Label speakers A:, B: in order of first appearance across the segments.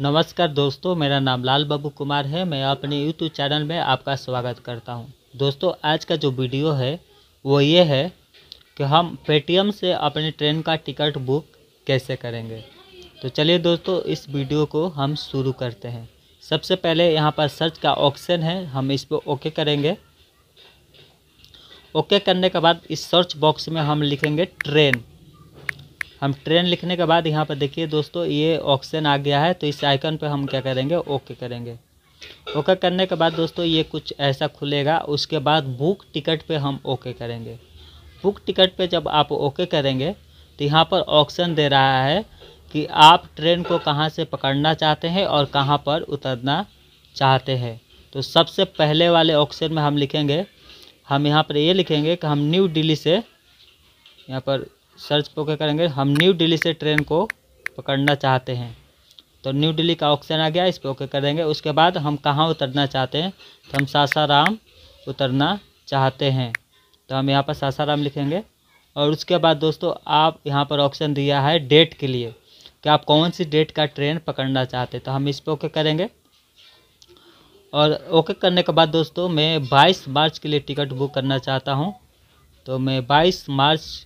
A: नमस्कार दोस्तों मेरा नाम लाल बाबू कुमार है मैं अपने यूट्यूब चैनल में आपका स्वागत करता हूं दोस्तों आज का जो वीडियो है वो ये है कि हम पेटीएम से अपने ट्रेन का टिकट बुक कैसे करेंगे तो चलिए दोस्तों इस वीडियो को हम शुरू करते हैं सबसे पहले यहाँ पर सर्च का ऑप्शन है हम इस पर ओके करेंगे ओके करने के बाद इस सर्च बॉक्स में हम लिखेंगे ट्रेन हम ट्रेन लिखने के बाद यहाँ पर देखिए दोस्तों ये ऑप्शन आ गया है तो इस आइकन पर हम क्या करेंगे ओके करेंगे ओके करने के बाद दोस्तों ये कुछ ऐसा खुलेगा उसके बाद बुक टिकट पर हम ओके करेंगे बुक टिकट पर जब आप ओके करेंगे तो यहाँ पर ऑप्शन दे रहा है कि आप ट्रेन को कहाँ से पकड़ना चाहते हैं और कहाँ पर उतरना चाहते हैं तो सबसे पहले वाले ऑप्शन में हम लिखेंगे हम यहाँ पर ये लिखेंगे कि हम न्यू दिल्ली से यहाँ पर सर्च पर क्या करेंगे हम न्यू दिल्ली से ट्रेन को पकड़ना चाहते हैं तो न्यू दिल्ली का ऑप्शन आ गया इस पर ओके कर देंगे उसके बाद हम कहाँ उतरना चाहते हैं तो हम सासाराम उतरना चाहते हैं तो हम यहाँ पर सासाराम लिखेंगे और उसके बाद दोस्तों आप यहाँ पर ऑप्शन दिया है डेट के लिए कि आप कौन सी डेट का ट्रेन पकड़ना चाहते हैं तो हम इस पर ओके करेंगे और ओके करने के बाद दोस्तों मैं 22 मार्च के लिए टिकट बुक करना चाहता हूँ तो मैं 22 मार्च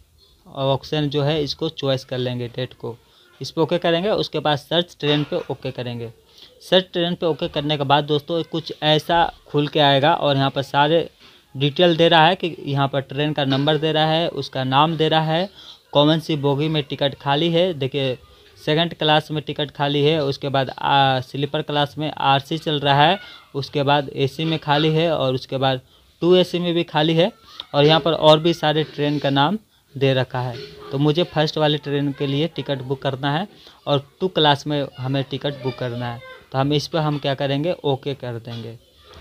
A: ऑप्शन जो है इसको चॉइस कर लेंगे डेट को इस पर ओके करेंगे उसके बाद सर्च ट्रेन पे ओके करेंगे सर्च ट्रेन पे ओके करने के बाद दोस्तों कुछ ऐसा खुल के आएगा और यहाँ पर सारे डिटेल दे रहा है कि यहाँ पर ट्रेन का नंबर दे रहा है उसका नाम दे रहा है कॉमन सी बोगी में टिकट खाली है देखिए सेकंड क्लास में टिकट खाली है उसके बाद स्लीपर क्लास में आरसी चल रहा है उसके बाद एसी में खाली है और उसके बाद टू एसी में भी खाली है और यहाँ पर और भी सारे ट्रेन का नाम दे रखा है तो मुझे फर्स्ट वाली ट्रेन के लिए टिकट बुक करना है और टू क्लास में हमें टिकट बुक करना है तो हम इस पर हम क्या करेंगे ओके कर देंगे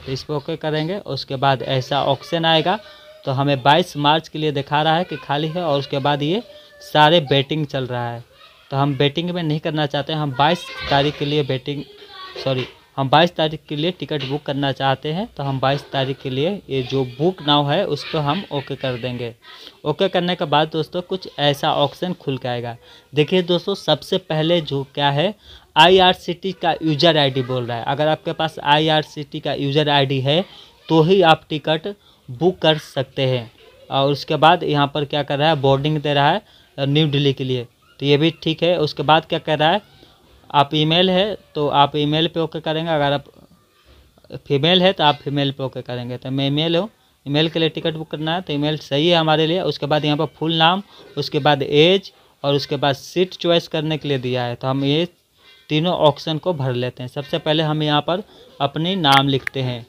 A: तो इस पर ओके करेंगे उसके बाद ऐसा ऑप्शन आएगा तो हमें 22 मार्च के लिए दिखा रहा है कि खाली है और उसके बाद ये सारे बेटिंग चल रहा है तो हम बेटिंग में नहीं करना चाहते हम 22 तारीख के लिए बेटिंग सॉरी हम 22 तारीख के लिए टिकट बुक करना चाहते हैं तो हम 22 तारीख के लिए ये जो बुक नाव है उस पर हम ओके कर देंगे ओके करने के बाद दोस्तों कुछ ऐसा ऑप्शन खुल के आएगा देखिए दोस्तों सबसे पहले जो क्या है आईआरसीटी का यूज़र आईडी बोल रहा है अगर आपके पास आईआरसीटी का यूज़र आईडी है तो ही आप टिकट बुक कर सकते हैं और उसके बाद यहाँ पर क्या कर रहा है बोर्डिंग दे रहा है न्यू दिल्ली के लिए तो ये भी ठीक है उसके बाद क्या कर रहा है आप ईमेल है तो आप ईमेल पे ओके करेंगे अगर आप फीमेल है तो आप फीमेल पे ओके करेंगे तो मैं ईमेल हूँ ईमेल के लिए टिकट बुक करना है तो ईमेल सही है हमारे लिए उसके बाद यहाँ पर फुल नाम उसके बाद एज और उसके बाद सीट चॉइस करने के लिए दिया है तो हम ये तीनों ऑप्शन को भर लेते हैं सबसे पहले हम यहाँ पर अपनी नाम लिखते हैं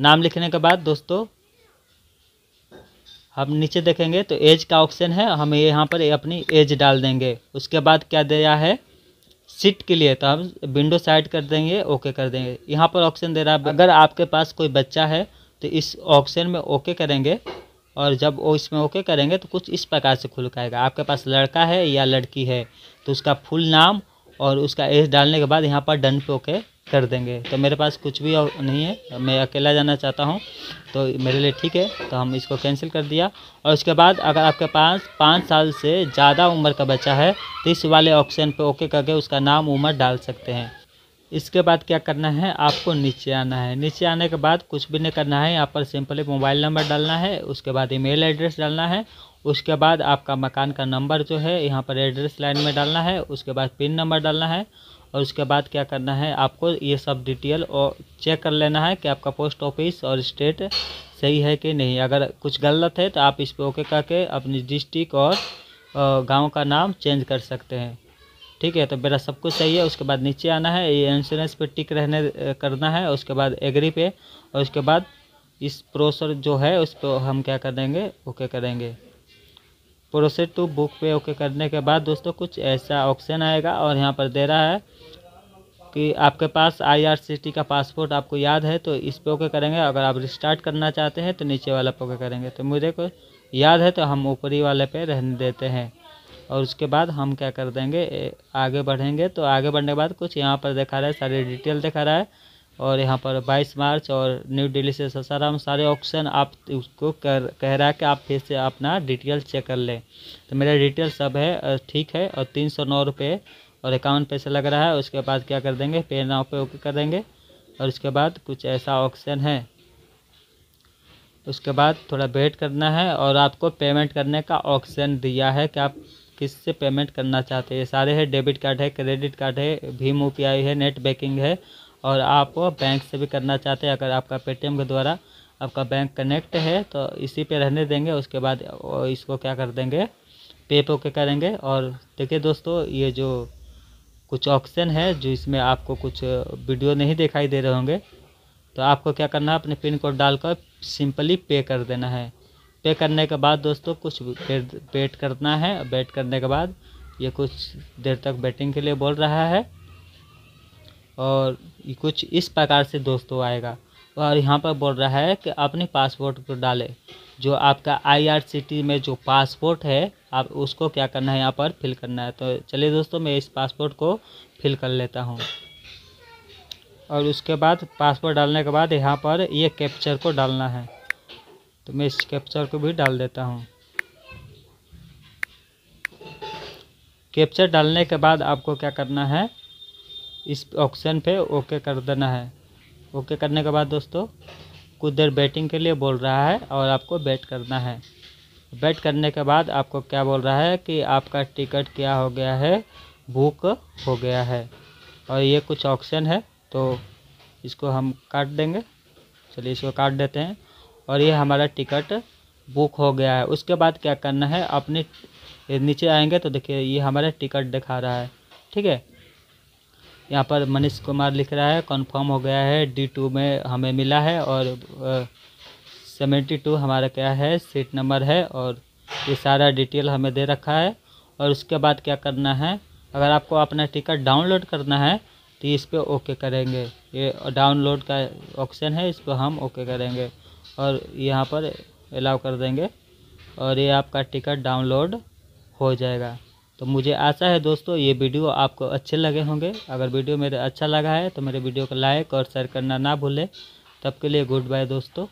A: नाम लिखने के बाद दोस्तों हम नीचे देखेंगे तो एज का ऑप्शन है हम यहाँ पर अपनी एज डाल देंगे उसके बाद क्या दिया है सीट के लिए तो हम विंडो साइड कर देंगे ओके कर देंगे यहाँ पर ऑप्शन दे रहा है अगर आपके पास कोई बच्चा है तो इस ऑप्शन में ओके करेंगे और जब वो इसमें ओके करेंगे तो कुछ इस प्रकार से खुल आएगा आपके पास लड़का है या लड़की है तो उसका फुल नाम और उसका एज डालने के बाद यहाँ पर डन पे ओके कर देंगे तो मेरे पास कुछ भी नहीं है मैं अकेला जाना चाहता हूँ तो मेरे लिए ठीक है तो हम इसको कैंसिल कर दिया और उसके बाद अगर आपके पास पाँच साल से ज़्यादा उम्र का बच्चा है तो इस वाले ऑप्शन पे ओके करके उसका नाम उम्र डाल सकते हैं इसके बाद क्या करना है आपको नीचे आना है नीचे आने के बाद कुछ भी नहीं करना है यहाँ पर सिंपली मोबाइल नंबर डालना है उसके बाद ईमेल एड्रेस डालना है उसके बाद आपका मकान का नंबर जो है यहाँ पर एड्रेस लाइन में डालना है उसके बाद पिन नंबर डालना है और उसके बाद क्या करना है आपको ये सब डिटेल और चेक कर लेना है कि आपका पोस्ट ऑफिस और स्टेट सही है कि नहीं अगर कुछ गलत है तो आप इस पर ओके करके अपनी डिस्ट्रिक्ट और गांव का नाम चेंज कर सकते हैं ठीक है तो मेरा सब कुछ सही है उसके बाद नीचे आना है ये इंश्योरेंस पे टिक रहने करना है उसके बाद एग्री पे और उसके बाद इस प्रोसर जो है उस पर हम क्या करेंगे ओके करेंगे प्रोसेस टू बुक पे ओके करने के बाद दोस्तों कुछ ऐसा ऑप्शन आएगा और यहाँ पर दे रहा है कि आपके पास आई का पासपोर्ट आपको याद है तो इस पर ओके करेंगे अगर आप रिस्टार्ट करना चाहते हैं तो नीचे वाला पे ओके करेंगे तो मुझे को याद है तो हम ऊपरी वाले पे रहने देते हैं और उसके बाद हम क्या कर देंगे आगे बढ़ेंगे तो आगे बढ़ने के बाद कुछ यहाँ पर दिखा रहा है सारी डिटेल दिखा रहा है और यहाँ पर 22 मार्च और न्यू दिल्ली से ससाराम सारे ऑप्शन आप उसको कर कह रहा है कि आप फिर से अपना डिटेल चेक कर लें तो मेरा डिटेल सब है ठीक है और तीन सौ नौ रुपये और इक्यावन पैसे लग रहा है उसके बाद क्या कर देंगे पे नाव पे ओके कर देंगे और उसके बाद कुछ ऐसा ऑप्शन है उसके बाद थोड़ा वेट करना है और आपको पेमेंट करने का ऑप्शन दिया है कि आप किससे पेमेंट करना चाहते हैं ये सारे है डेबिट कार्ड है क्रेडिट कार्ड है भीम यू है नेट बैंकिंग है और आप बैंक से भी करना चाहते हैं अगर आपका पेटीएम के द्वारा आपका बैंक कनेक्ट है तो इसी पे रहने देंगे उसके बाद इसको क्या कर देंगे पे पे ओके करेंगे और देखिए दोस्तों ये जो कुछ ऑप्शन है जो इसमें आपको कुछ वीडियो नहीं दिखाई दे रहे होंगे तो आपको क्या करना है अपने पिन कोड डालकर सिंपली पे कर देना है पे करने के बाद दोस्तों कुछ देर वेट करना है वेट करने के बाद ये कुछ देर तक बैटिंग के लिए बोल रहा है और कुछ इस प्रकार से दोस्तों आएगा और यहाँ पर बोल रहा है कि अपने पासपोर्ट को डालें जो आपका आई में जो पासपोर्ट है आप उसको क्या करना है यहाँ पर फिल करना है तो चलिए दोस्तों मैं इस पासपोर्ट को फिल कर लेता हूँ और उसके बाद पासपोर्ट डालने के बाद यहाँ पर ये कैप्चर को डालना है तो मैं इस कैप्चर को भी डाल देता हूँ कैप्चर डालने के बाद आपको क्या करना है इस ऑप्शन पे ओके कर देना है ओके करने के बाद दोस्तों कुछ देर बैटिंग के लिए बोल रहा है और आपको बैट करना है बैट करने के बाद आपको क्या बोल रहा है कि आपका टिकट क्या हो गया है बुक हो गया है और ये कुछ ऑप्शन है तो इसको हम काट देंगे चलिए इसको काट देते हैं और ये हमारा टिकट बुक हो गया है उसके बाद क्या करना है अपने नीचे आएंगे तो देखिए ये हमारा टिकट दिखा रहा है ठीक है यहाँ पर मनीष कुमार लिख रहा है कंफर्म हो गया है डी टू में हमें मिला है और सेवेंटी टू हमारा क्या है सीट नंबर है और ये सारा डिटेल हमें दे रखा है और उसके बाद क्या करना है अगर आपको अपना टिकट डाउनलोड करना है तो इस पर ओके करेंगे ये डाउनलोड का ऑप्शन है इस पर हम ओके करेंगे और यहाँ पर अलाउ कर देंगे और ये आपका टिकट डाउनलोड हो जाएगा तो मुझे आशा है दोस्तों ये वीडियो आपको अच्छे लगे होंगे अगर वीडियो मेरे अच्छा लगा है तो मेरे वीडियो को लाइक और शेयर करना ना भूलें तब के लिए गुड बाय दोस्तों